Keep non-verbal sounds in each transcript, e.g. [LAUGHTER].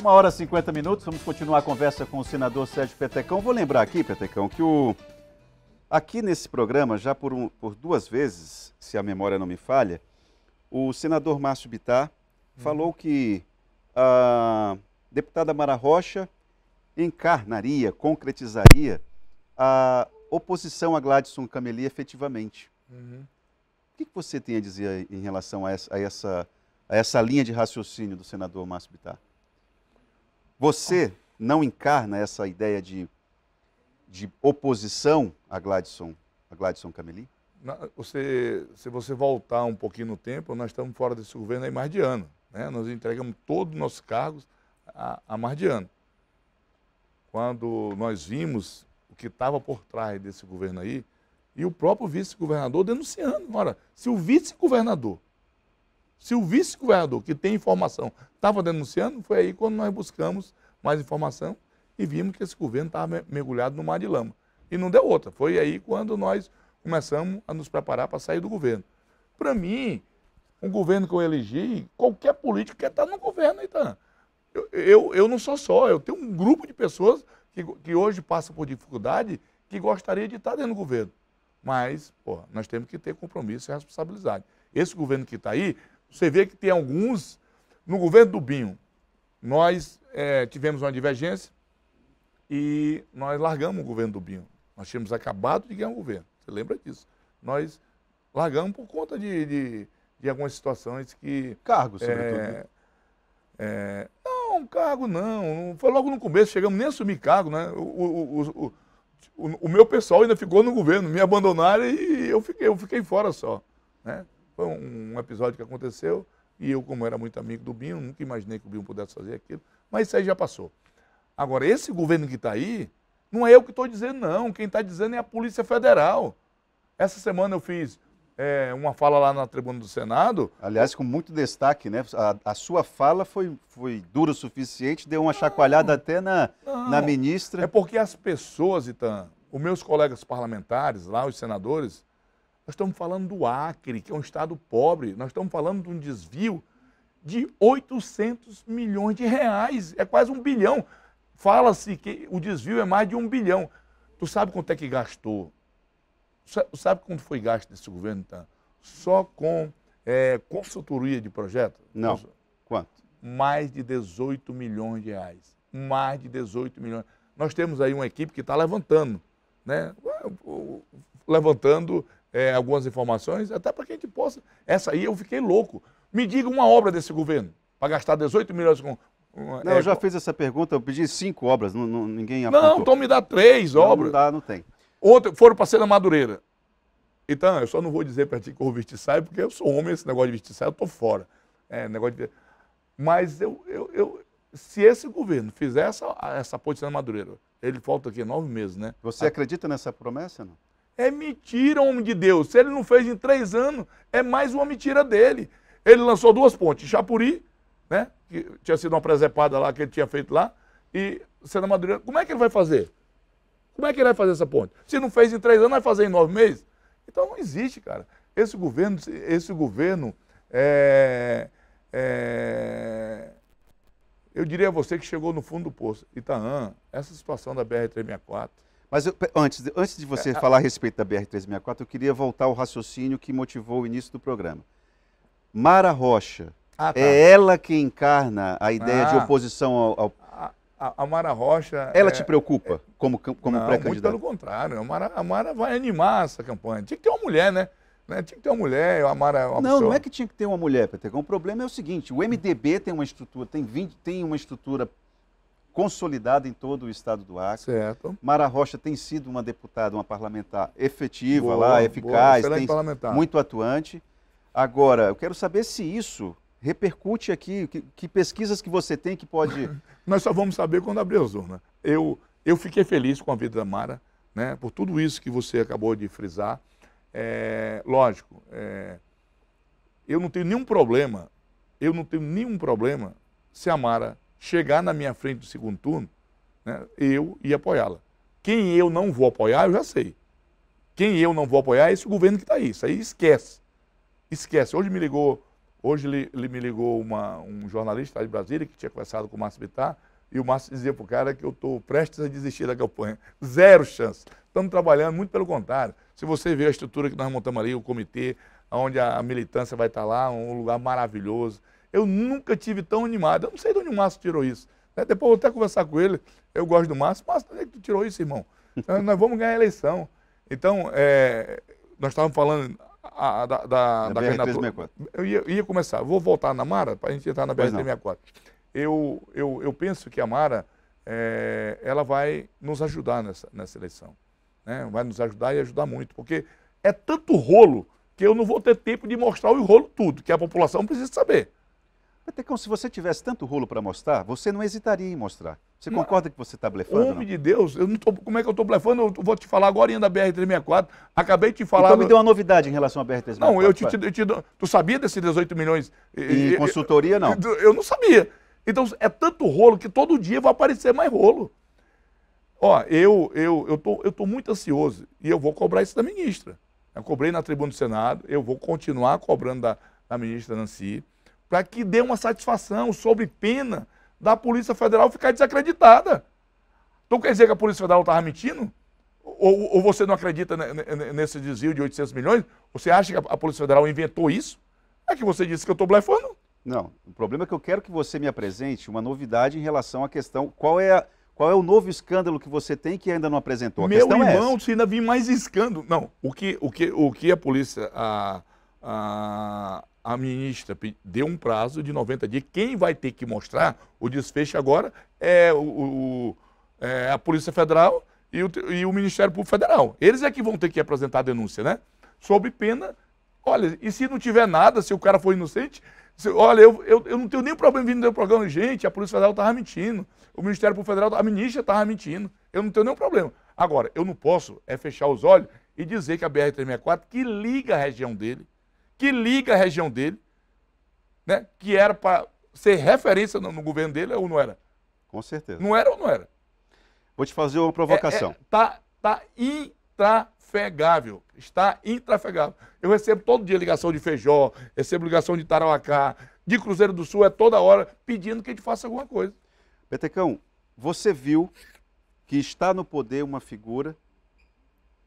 Uma hora e 50 minutos, vamos continuar a conversa com o senador Sérgio Petecão. Vou lembrar aqui, Petecão, que o... aqui nesse programa, já por, um, por duas vezes, se a memória não me falha, o senador Márcio Bittar hum. falou que a deputada Mara Rocha encarnaria, concretizaria a oposição a Gladson Cameli efetivamente. Uhum. O que, você tem a dizer em relação a essa, a, essa, a essa linha de raciocínio do senador Márcio Bittar? Você não encarna essa ideia de, de oposição a Gladson, a Gladson Cameli? Você, se você voltar um pouquinho no tempo, nós estamos fora desse governo há mais de ano. Né? Nós entregamos todos os nossos cargos a há mais de ano. Quando nós vimos o que estava por trás desse governo aí, e o próprio vice-governador denunciando. Ora, se o vice-governador se o vice-governador, que tem informação, estava denunciando, foi aí quando nós buscamos mais informação e vimos que esse governo estava mergulhado no mar de lama. E não deu outra. Foi aí quando nós começamos a nos preparar para sair do governo. Para mim, um governo que eu elegi, qualquer político quer estar tá no governo, então. Eu, eu, eu não sou só, eu tenho um grupo de pessoas que, que hoje passam por dificuldade que gostaria de estar tá dentro do governo. Mas, pô, nós temos que ter compromisso e responsabilidade. Esse governo que está aí você vê que tem alguns. No governo do Binho, nós é, tivemos uma divergência e nós largamos o governo do Binho. Nós tínhamos acabado de ganhar o governo. Você lembra disso? Nós largamos por conta de, de, de algumas situações que. Cargos, é, sobretudo. Né? É, não, cargo não. Foi logo no começo, chegamos nem a assumir cargo, né? O, o, o, o, o meu pessoal ainda ficou no governo, me abandonaram e eu fiquei, eu fiquei fora só. Né? Foi um, episódio que aconteceu e eu, como era muito amigo do Binho, nunca imaginei que o Binho pudesse fazer aquilo, mas isso aí já passou. Agora, esse governo que está aí, não é eu que estou dizendo, não. Quem está dizendo é a Polícia Federal. Essa semana eu fiz é, uma fala lá na tribuna do Senado. Aliás, com muito destaque, né? A, a sua fala foi, foi dura o suficiente, deu uma não, chacoalhada até na, na ministra. É porque as pessoas, Itan, os meus colegas parlamentares lá, os senadores, nós estamos falando do Acre, que é um estado pobre. Nós estamos falando de um desvio de 800 milhões de reais. É quase um bilhão. Fala-se que o desvio é mais de um bilhão. Tu sabe quanto é que gastou? Tu sabe quanto foi gasto nesse governo, então Só com é, consultoria de projeto? Não. Quanto? Mais de 18 milhões de reais. Mais de 18 milhões. Nós temos aí uma equipe que está levantando, né? Levantando é, algumas informações, até para que a gente possa. Essa aí eu fiquei louco. Me diga uma obra desse governo, para gastar 18 milhões com. Não, é, eu já com... fiz essa pergunta, eu pedi cinco obras, não, não, ninguém apontou. Não, então me dá três não, obras. Não dá, não tem. Ontem foram para na Madureira. Então, eu só não vou dizer para ti que eu vestir porque eu sou homem, esse negócio de vestir eu tô fora. É, negócio de... Mas eu, eu, eu, se esse governo fizer essa, essa ponte Madureira, ele falta aqui nove meses, né? Você ah. acredita nessa promessa, não? É mentira, homem de Deus. Se ele não fez em três anos, é mais uma mentira dele. Ele lançou duas pontes, Chapuri, né? Que tinha sido uma presepada lá que ele tinha feito lá, e Sena Madureira. Como é que ele vai fazer? Como é que ele vai fazer essa ponte? Se não fez em três anos, vai fazer em nove meses? Então não existe, cara. Esse governo, esse governo é, é, eu diria a você que chegou no fundo do poço. Itaã, essa situação da BR-364, mas eu, antes, antes de você é, falar a respeito da BR-364, eu queria voltar ao raciocínio que motivou o início do programa. Mara Rocha, ah, tá. é ela que encarna a ideia ah, de oposição ao... ao... A, a, Mara Rocha... Ela é, te preocupa é, como, como pré-candidata? muito pelo contrário. A Mara, a Mara vai animar essa campanha. Tinha que ter uma mulher, né? né? Tinha que ter uma mulher, a Mara... É uma não, pessoa... não é que tinha que ter uma mulher, Petecão. O problema é o seguinte, o MDB tem uma estrutura, tem, 20, tem uma estrutura consolidada em todo o estado do Acre. Certo. Mara Rocha tem sido uma deputada, uma parlamentar efetiva boa, lá, eficaz, boa, tem muito atuante. Agora, eu quero saber se isso repercute aqui, que, que pesquisas que você tem que pode... [LAUGHS] Nós só vamos saber quando abrir a zona. Eu, eu fiquei feliz com a vida da Mara, né, por tudo isso que você acabou de frisar. É, lógico, é, eu não tenho nenhum problema, eu não tenho nenhum problema se a Mara chegar na minha frente do segundo turno, né, eu ia apoiá-la. Quem eu não vou apoiar, eu já sei. Quem eu não vou apoiar é esse governo que está aí. Isso aí esquece. Esquece. Hoje me ligou, hoje ele, me ligou uma, um jornalista de Brasília que tinha conversado com o Márcio Bittar, e o Márcio dizia para o cara que eu estou prestes a desistir da campanha. Zero chance. Estamos trabalhando, muito pelo contrário. Se você vê a estrutura que nós montamos ali, o comitê, onde a militância vai estar tá lá, um lugar maravilhoso. Eu nunca tive tão animado. Eu não sei de onde o Márcio tirou isso. Né? Depois vou até conversar com ele. Eu gosto do Márcio. Márcio, onde é que tu tirou isso, irmão? [LAUGHS] nós vamos ganhar a eleição. Então, é, nós estávamos falando a, a, da, da, da candidatura. Eu ia, ia, começar. Vou voltar na Mara para a gente entrar na BR-364. Eu, eu, eu penso que a Mara é, ela vai nos ajudar nessa, nessa eleição. Né? Vai nos ajudar e ajudar muito, porque é tanto rolo que eu não vou ter tempo de mostrar o rolo tudo, que a população precisa saber como se você tivesse tanto rolo para mostrar, você não hesitaria em mostrar. Você não. concorda que você está blefando? Homem não? de Deus, eu não tô, como é que eu estou blefando? Eu vou te falar agora ainda da BR-364. Acabei de te falar. Então me deu uma novidade em relação à BR-364. Não, eu te, te, eu te, Tu sabia desses 18 milhões? E, e consultoria, não? Eu não sabia. Então é tanto rolo que todo dia vai aparecer mais rolo. Ó, eu eu eu tô, eu tô muito ansioso e eu vou cobrar isso da ministra. Eu cobrei na tribuna do Senado, eu vou continuar cobrando da, da ministra Nancy para que dê uma satisfação sobre pena da Polícia Federal ficar desacreditada. Então quer dizer que a Polícia Federal estava mentindo? Ou, ou, você não acredita nesse desvio de 800 milhões? Você acha que a Polícia Federal inventou isso? É que você disse que eu estou blefando. Não, o problema é que eu quero que você me apresente uma novidade em relação à questão qual é, a, qual é o novo escândalo que você tem que ainda não apresentou. A Meu é irmão, é se ainda vir mais escândalo. Não, o que, o que, o que a polícia, a, a, a ministra deu um prazo de 90 dias. Quem vai ter que mostrar o desfecho agora é, o, o, é a Polícia Federal e o, e o, Ministério Público Federal. Eles é que vão ter que apresentar a denúncia, né? Sob pena. Olha, e se não tiver nada, se o cara for inocente, olha, eu, eu, eu, não tenho nenhum problema vindo do programa. Gente, a Polícia Federal estava mentindo, o Ministério Público Federal, a ministra estava mentindo. Eu não tenho nenhum problema. Agora, eu não posso é fechar os olhos e dizer que a BR-364, que liga a região dele, que liga a região dele, né? que era para ser referência no, no, governo dele ou não era? Com certeza. Não era ou não era? Vou te fazer uma provocação. É, é, tá, tá intrafegável. Está intrafegável. Eu recebo todo dia ligação de Feijó, recebo ligação de Tarauacá, de Cruzeiro do Sul, é toda hora pedindo que a gente faça alguma coisa. Petecão, você viu que está no poder uma figura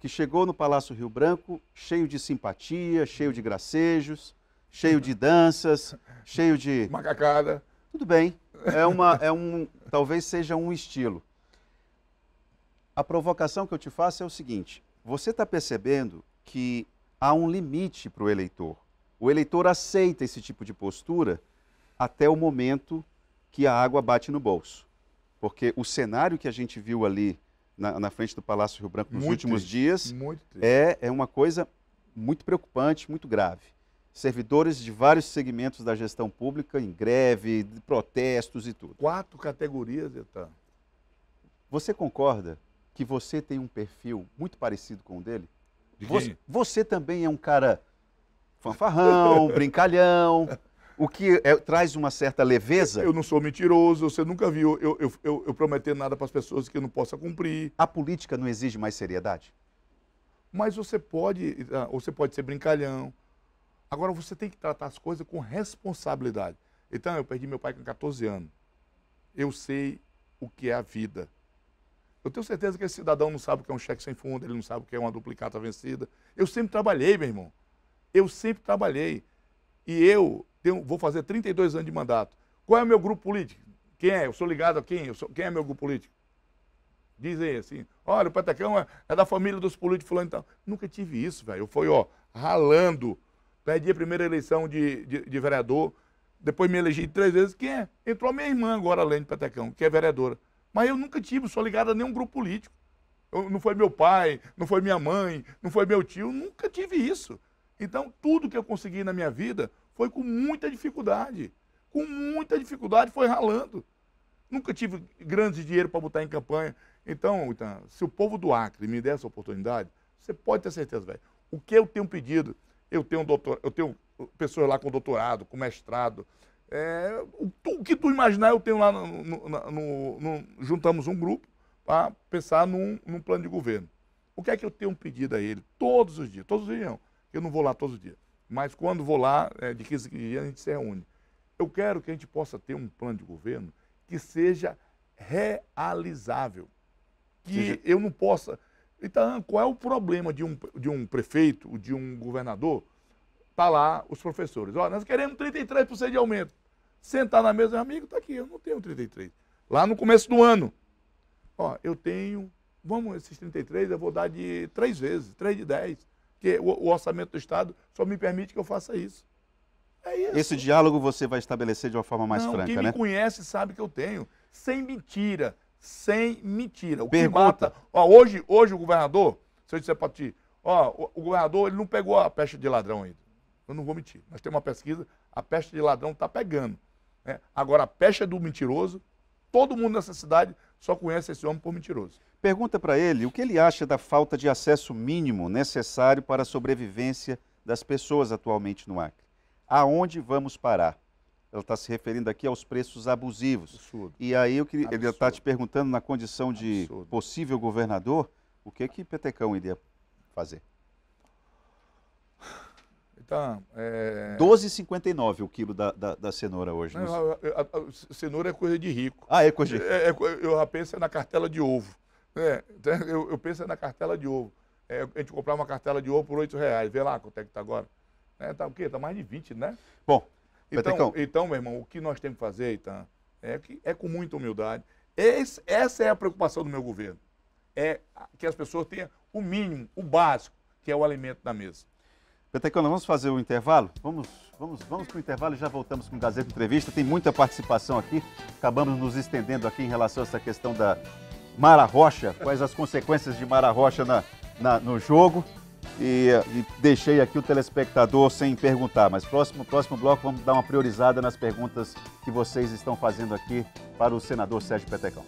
que chegou no Palácio Rio Branco cheio de simpatia, cheio de gracejos, cheio de danças, cheio de. Macacada. Tudo bem. É uma, é um, talvez seja um estilo. A provocação que eu te faço é o seguinte: você está percebendo que há um limite para o eleitor. O eleitor aceita esse tipo de postura até o momento que a água bate no bolso. Porque o cenário que a gente viu ali na, na, frente do Palácio Rio Branco nos muito últimos triste, dias é, é uma coisa muito preocupante, muito grave. Servidores de vários segmentos da gestão pública em greve, protestos e tudo. Quatro categorias, Etan. Você concorda que você tem um perfil muito parecido com o dele? De você, você também é um cara fanfarrão, [LAUGHS] brincalhão, o que é, traz uma certa leveza. Eu não sou mentiroso, você nunca viu eu, eu, eu, eu prometer nada para as pessoas que eu não possa cumprir. A política não exige mais seriedade? Mas você pode, ah, você pode ser brincalhão. Agora você tem que tratar as coisas com responsabilidade. Então, eu perdi meu pai com 14 anos. Eu sei o que é a vida. Eu tenho certeza que esse cidadão não sabe o que é um cheque sem fundo, ele não sabe o que é uma duplicata vencida. Eu sempre trabalhei, meu irmão. Eu sempre trabalhei e eu tenho, vou fazer 32 anos de mandato. Qual é o meu grupo político? Quem é? Eu sou ligado a quem? Sou, quem é meu grupo político? Dizem assim, olha, o Petecão é, é, da família dos políticos fulano e tal. Nunca tive isso, velho. Eu fui, ó, ralando. Perdi a primeira eleição de, de, de vereador, depois me elegi três vezes. Quem é? Entrou a minha irmã agora, além do Petecão, que é vereadora. Mas eu nunca tive, sou ligado a nenhum grupo político. Eu, não foi meu pai, não foi minha mãe, não foi meu tio, nunca tive isso. Então, tudo que eu consegui na minha vida foi com muita dificuldade. Com muita dificuldade, foi ralando. Nunca tive grande dinheiro para botar em campanha. Então, então, se o povo do Acre me der essa oportunidade, você pode ter certeza, velho. O que eu tenho pedido, eu tenho, doutor, eu tenho pessoas lá com doutorado, com mestrado. É, o, o, que tu imaginar, eu tenho lá. No, no, no, no juntamos um grupo para pensar num, num, plano de governo. O que é que eu tenho pedido a ele? Todos os dias, todos os dias não. Eu não vou lá todos os dias, mas quando vou lá, é, de 15 dias, a gente se reúne. Eu quero que a gente possa ter um plano de governo que seja realizável. Que seja... eu não possa. Então, qual é o problema de um, de um prefeito, de um governador? Está lá os professores. Olha, nós queremos 33% de aumento. Sentar na mesa, meu amigo, está aqui, eu não tenho 33%. Lá no começo do ano, ó, eu tenho, vamos, esses 33 eu vou dar de três vezes, três de 10 que o, o orçamento do Estado só me permite que eu faça isso. É isso. Esse diálogo você vai estabelecer de uma forma mais Não, franca, quem né? Quem me conhece sabe que eu tenho. Sem mentira, sem mentira. O Pergunta. Ó, hoje, hoje o governador, se eu disser para ti, ó, o, governador ele não pegou a peste de ladrão ainda. Eu não vou mentir. Nós temos uma pesquisa, a peste de ladrão está pegando. Né? Agora, a peste é do mentiroso, todo mundo nessa cidade só conhece esse homem por mentiroso pergunta para ele o que ele acha da falta de acesso mínimo necessário para a sobrevivência das pessoas atualmente no Acre. Aonde vamos parar? Ela está se referindo aqui aos preços abusivos. Absurdo. E aí eu queria, ele está te perguntando, na condição de Absurdo. possível governador, o que que Petecão iria fazer? Então, é... 12,59 o quilo da, da, da cenoura hoje. Não, a, a, a, cenoura é coisa de rico. Ah, é coisa de rico. É, é, eu já penso é na cartela de ovo. É, então, [LAUGHS] eu, eu penso é na cartela de ovo. É, a gente comprar uma cartela de ovo por 8 reais. Vê lá quanto é que está agora. É, tá o quê? Tá mais de 20, né? Bom, então, então, meu irmão, o que nós temos que fazer, Itan, é, que, é com muita humildade. Esse, essa é a preocupação do meu governo. É que as pessoas tenham o mínimo, o básico, que é o alimento na mesa. Petecão, vamos fazer o um intervalo? Vamos, vamos, vamos para o intervalo e já voltamos com o Gazeta Entrevista. Tem muita participação aqui. Acabamos nos estendendo aqui em relação a essa questão da, Mara Rocha, quais as consequências de Mara Rocha na, na no jogo. E, e, deixei aqui o telespectador sem perguntar, mas próximo, próximo bloco vamos dar uma priorizada nas perguntas que vocês estão fazendo aqui para o senador Sérgio Petecão.